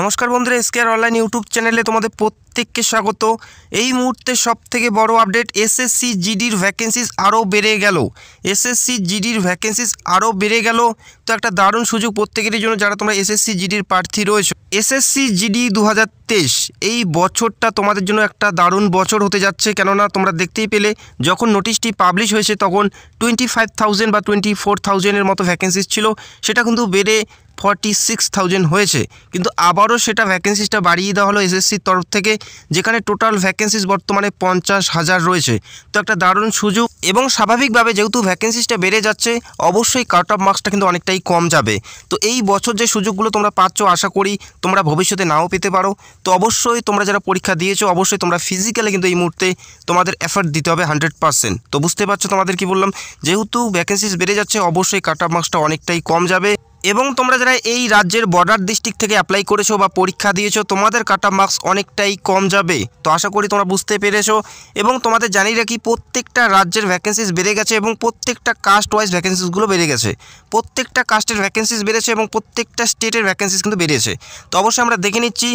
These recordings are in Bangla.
নমস্কার বন্ধুরা এসকেয়ার অনলাইন ইউটিউব চ্যানেলে তোমাদের প্রত্যেক প্রত্যেককে স্বাগত এই মুহূর্তে সবথেকে বড় আপডেট এসএসসি জিডির ভ্যাকেন্সিস আরও বেড়ে গেল এসএসসি জিডির ভ্যাকেন্সিস আরও বেড়ে গেল তো একটা দারুণ সুযোগ প্রত্যেকেরই জন্য যারা তোমরা এসএসসি জিডির প্রার্থী রয়েছে এসএসসি জিডি দু এই বছরটা তোমাদের জন্য একটা দারুণ বছর হতে যাচ্ছে কেননা তোমরা দেখতেই পেলে যখন নোটিশটি পাবলিশ হয়েছে তখন টোয়েন্টি ফাইভ থাউজেন্ড বা টোয়েন্টি ফোর থাউজেন্ডের মতো ভ্যাকেন্সিস ছিল সেটা কিন্তু বেড়ে ফর্টি সিক্স থাউজেন্ড হয়েছে কিন্তু আবারও সেটা ভ্যাকেন্সিসটা বাড়িয়ে দেওয়া হলো এসএসসির তরফ থেকে যেখানে টোটাল ভ্যাকেন্সিস বর্তমানে পঞ্চাশ হাজার রয়েছে তো একটা দারুণ সুযোগ এবং স্বাভাবিকভাবে যেহেতু ভ্যাকেন্সিসটা বেড়ে যাচ্ছে অবশ্যই কাট অফ মার্কসটা কিন্তু অনেকটাই কম যাবে তো এই বছর যে সুযোগগুলো তোমরা পাচ্ছ আশা করি তোমরা ভবিষ্যতে নাও পেতে পারো তো অবশ্যই তোমরা যারা পরীক্ষা দিয়েছো অবশ্যই তোমরা ফিজিক্যালি কিন্তু এই মুহূর্তে তোমাদের এফার্ট দিতে হবে হান্ড্রেড পার্সেন্ট তো বুঝতে পারছো তোমাদের কি বললাম যেহেতু ভ্যাকেন্সিস বেড়ে যাচ্ছে অবশ্যই কাট অফ মার্কসটা অনেকটাই কম যাবে এবং তোমরা যারা এই রাজ্যের বর্ডার ডিস্ট্রিক্ট থেকে অ্যাপ্লাই করেছো বা পরীক্ষা দিয়েছো তোমাদের কাটা মার্কস অনেকটাই কম যাবে তো আশা করি তোমরা বুঝতে পেরেছো এবং তোমাদের জানিয়ে রাখি প্রত্যেকটা রাজ্যের ভ্যাকেন্সিস বেড়ে গেছে এবং প্রত্যেকটা কাস্ট ওয়াইজ ভ্যাকেন্সিসগুলো বেড়ে গেছে প্রত্যেকটা কাস্টের ভ্যাকেন্সিস বেড়েছে এবং প্রত্যেকটা স্টেটের ভ্যাকেন্সিস কিন্তু বেড়েছে তো অবশ্যই আমরা দেখে নিচ্ছি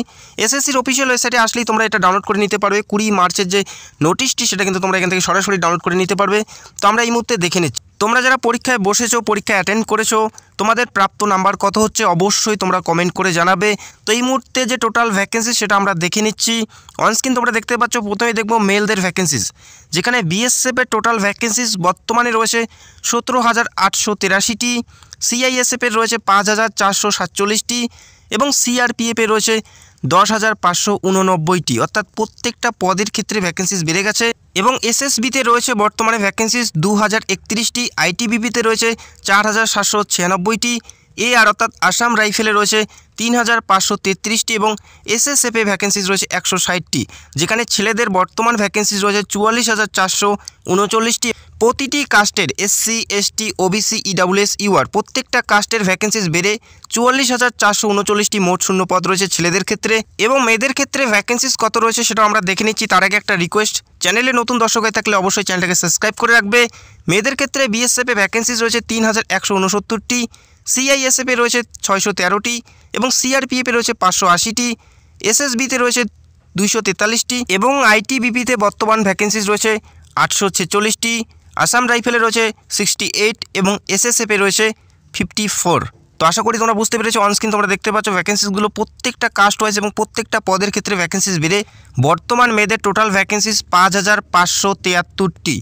এসএসসির অফিসিয়াল ওয়েবসাইটে আসলেই তোমরা এটা ডাউনলোড করে নিতে পারবে কুড়ি মার্চের যে নোটিশটি সেটা কিন্তু তোমরা এখান থেকে সরাসরি ডাউনলোড করে নিতে পারবে তো আমরা এই মুহূর্তে দেখে নিচ্ছি তোমরা যারা পরীক্ষায় বসেছো পরীক্ষা অ্যাটেন্ড করেছো তোমাদের প্রাপ্ত নাম্বার কত হচ্ছে অবশ্যই তোমরা কমেন্ট করে জানাবে তো এই মুহূর্তে যে টোটাল ভ্যাকেন্সি সেটা আমরা দেখে নিচ্ছি অনস্ক্রিন তোমরা দেখতে পাচ্ছ প্রথমে দেখবো মেলদের ভ্যাকেন্সিস যেখানে বিএসএফের টোটাল ভ্যাকেন্সিস বর্তমানে রয়েছে সতেরো হাজার আটশো তেরাশিটি সিআইএসএফের রয়েছে পাঁচ হাজার চারশো সাতচল্লিশটি এবং সিআরপিএফে রয়েছে দশ হাজার পাঁচশো উননব্বইটি অর্থাৎ প্রত্যেকটা পদের ক্ষেত্রে ভ্যাকেন্সিস বেড়ে গেছে এবং এসএসবিতে রয়েছে বর্তমানে ভ্যাকেন্সিস দু হাজার একত্রিশটি আইটিবিপিতে রয়েছে চার হাজার সাতশো ছিয়ানব্বইটি এ আর অর্থাৎ আসাম রাইফেলে রয়েছে তিন হাজার পাঁচশো তেত্রিশটি এবং এসএসএফে ভ্যাকেন্সিস রয়েছে একশো ষাটটি যেখানে ছেলেদের বর্তমান ভ্যাকেন্সিস রয়েছে চুয়াল্লিশ হাজার চারশো উনচল্লিশটি প্রতিটি কাস্টের SC ST OBC EWS UR প্রত্যেকটা কাস্টের ভ্যাকেন্সিস বেড়ে চুয়াল্লিশ হাজার চারশো উনচল্লিশটি মোট শূন্য পদ রয়েছে ছেলেদের ক্ষেত্রে এবং মেয়েদের ক্ষেত্রে ভ্যাকেন্সিস কত রয়েছে সেটা আমরা দেখে নিচ্ছি তার আগে একটা রিকোয়েস্ট চ্যানেলে নতুন দর্শক হয়ে থাকলে অবশ্যই চ্যানেলটাকে সাবস্ক্রাইব করে রাখবে মেয়েদের ক্ষেত্রে বিএসএফে ভ্যাকেন্সিস রয়েছে তিন হাজার একশো উনসত্তরটি সিআইএসএফে রয়েছে ছয়শো তেরোটি এবং সিআরপিএফে রয়েছে পাঁচশো আশিটি এসএসবিতে রয়েছে দুইশো তেতাল্লিশটি এবং আইটিবিপিতে বর্তমান ভ্যাকেন্সিস রয়েছে আটশো ছেচল্লিশটি আসাম রাইফেলে রয়েছে সিক্সটি এইট এবং এসএসএফে রয়েছে ফিফটি ফোর তো আশা করি তোমরা বুঝতে পেরেছো অনস্ক্রিন তোমরা দেখতে পাচ্ছ ভ্যাকেন্সিসগুলো প্রত্যেকটা কাস্ট ওয়াইজ এবং প্রত্যেকটা পদের ক্ষেত্রে ভ্যাকেন্সিস বেড়ে বর্তমান মেয়েদের টোটাল ভ্যাকেন্সিস পাঁচ হাজার পাঁচশো তিয়াত্তরটি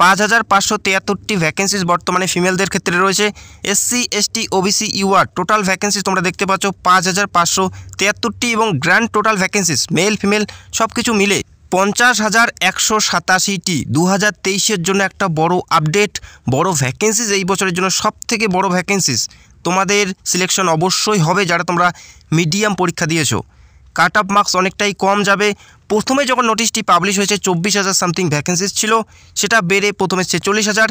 পাঁচ হাজার পাঁচশো তিয়াত্তরটি ভ্যাকেন্সিস বর্তমানে ফিমেলদের ক্ষেত্রে রয়েছে SC ST OBC UR total vacancies তোমরা দেখতে পাচ্ছ পাঁচ হাজার পাঁচশো তিয়াত্তরটি এবং grand total vacancies male female সব কিছু মিলে পঞ্চাশ হাজার একশো সাতাশিটি দু হাজার তেইশের জন্য একটা বড় আপডেট বড় ভ্যাকেন্সিস এই বছরের জন্য সব থেকে বড় ভ্যাকেন্সিস তোমাদের সিলেকশন অবশ্যই হবে যারা তোমরা মিডিয়াম পরীক্ষা দিয়েছো কাট অফ মার্কস অনেকটাই কম যাবে প্রথমে যখন নোটিশটি পাবলিশ হয়েছে চব্বিশ হাজার সামথিং ভ্যাকেন্সিস ছিল সেটা বেড়ে প্রথমে ছেচল্লিশ হাজার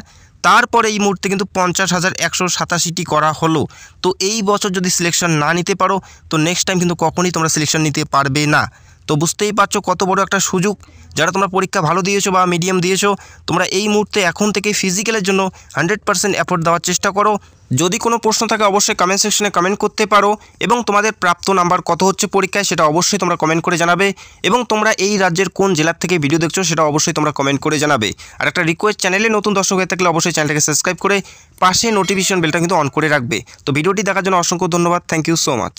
তারপরে এই মুহূর্তে কিন্তু পঞ্চাশ হাজার একশো সাতাশিটি করা হলো তো এই বছর যদি সিলেকশন না নিতে পারো তো নেক্সট টাইম কিন্তু কখনই তোমরা সিলেকশন নিতে পারবে না তো বুঝতেই পারছো কত বড় একটা সুযোগ যারা তোমরা পরীক্ষা ভালো দিয়েছো বা মিডিয়াম দিয়েছো তোমরা এই মুহূর্তে এখন থেকে ফিজিক্যালের জন্য হান্ড্রেড পার্সেন্ট অ্যাফোর্ড দেওয়ার চেষ্টা করো যদি কোনো প্রশ্ন থাকে অবশ্যই কমেন্ট সেকশনে কমেন্ট করতে পারো এবং তোমাদের প্রাপ্ত নাম্বার কত হচ্ছে পরীক্ষায় সেটা অবশ্যই তোমরা কমেন্ট করে জানাবে এবং তোমরা এই রাজ্যের কোন জেলার থেকে ভিডিও দেখছো সেটা অবশ্যই তোমরা কমেন্ট করে জানাবে আর একটা রিকোয়েস্ট চ্যানেলে নতুন দর্শক হয়ে থাকলে অবশ্যই চ্যানেলটাকে সাবস্ক্রাইব করে পাশে নোটিফিকেশন বেলটা কিন্তু অন করে রাখবে তো ভিডিওটি দেখার জন্য অসংখ্য ধন্যবাদ থ্যাংক ইউ সো মাচ